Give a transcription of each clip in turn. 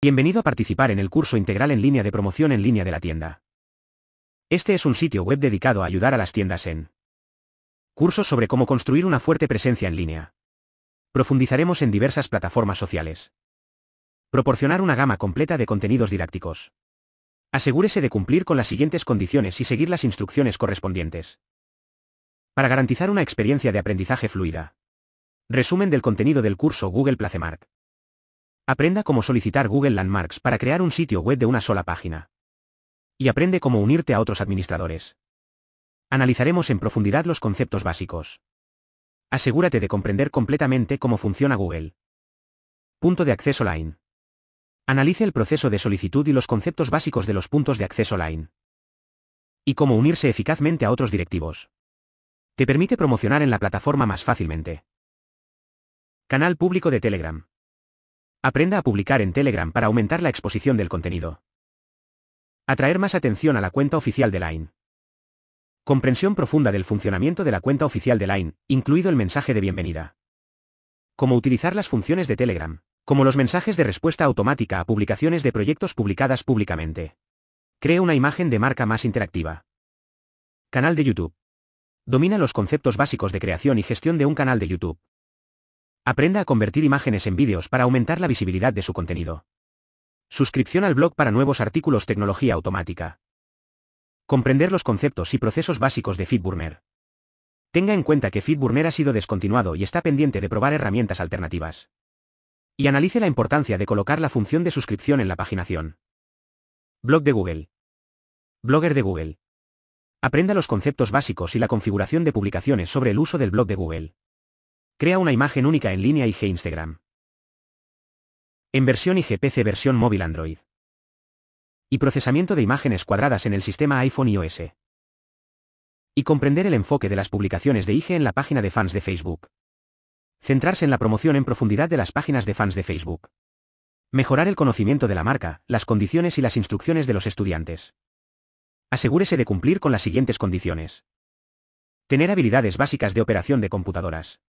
Bienvenido a participar en el curso integral en línea de promoción en línea de la tienda. Este es un sitio web dedicado a ayudar a las tiendas en cursos sobre cómo construir una fuerte presencia en línea. Profundizaremos en diversas plataformas sociales. Proporcionar una gama completa de contenidos didácticos. Asegúrese de cumplir con las siguientes condiciones y seguir las instrucciones correspondientes. Para garantizar una experiencia de aprendizaje fluida. Resumen del contenido del curso Google Placemark. Aprenda cómo solicitar Google Landmarks para crear un sitio web de una sola página. Y aprende cómo unirte a otros administradores. Analizaremos en profundidad los conceptos básicos. Asegúrate de comprender completamente cómo funciona Google. Punto de acceso line. Analice el proceso de solicitud y los conceptos básicos de los puntos de acceso line. Y cómo unirse eficazmente a otros directivos. Te permite promocionar en la plataforma más fácilmente. Canal público de Telegram. Aprenda a publicar en Telegram para aumentar la exposición del contenido. Atraer más atención a la cuenta oficial de Line. Comprensión profunda del funcionamiento de la cuenta oficial de Line, incluido el mensaje de bienvenida. Cómo utilizar las funciones de Telegram, como los mensajes de respuesta automática a publicaciones de proyectos publicadas públicamente. Crea una imagen de marca más interactiva. Canal de YouTube. Domina los conceptos básicos de creación y gestión de un canal de YouTube. Aprenda a convertir imágenes en vídeos para aumentar la visibilidad de su contenido. Suscripción al blog para nuevos artículos Tecnología Automática. Comprender los conceptos y procesos básicos de FeedBurner. Tenga en cuenta que FeedBurner ha sido descontinuado y está pendiente de probar herramientas alternativas. Y analice la importancia de colocar la función de suscripción en la paginación. Blog de Google. Blogger de Google. Aprenda los conceptos básicos y la configuración de publicaciones sobre el uso del blog de Google. Crea una imagen única en línea IG Instagram. En versión IGPC versión móvil Android. Y procesamiento de imágenes cuadradas en el sistema iPhone iOS. Y comprender el enfoque de las publicaciones de IG en la página de fans de Facebook. Centrarse en la promoción en profundidad de las páginas de fans de Facebook. Mejorar el conocimiento de la marca, las condiciones y las instrucciones de los estudiantes. Asegúrese de cumplir con las siguientes condiciones. Tener habilidades básicas de operación de computadoras.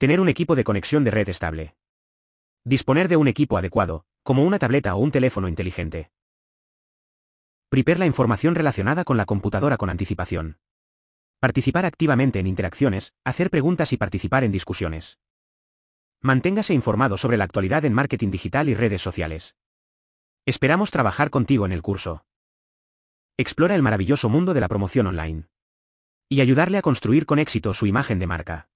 Tener un equipo de conexión de red estable. Disponer de un equipo adecuado, como una tableta o un teléfono inteligente. Priper la información relacionada con la computadora con anticipación. Participar activamente en interacciones, hacer preguntas y participar en discusiones. Manténgase informado sobre la actualidad en marketing digital y redes sociales. Esperamos trabajar contigo en el curso. Explora el maravilloso mundo de la promoción online. Y ayudarle a construir con éxito su imagen de marca.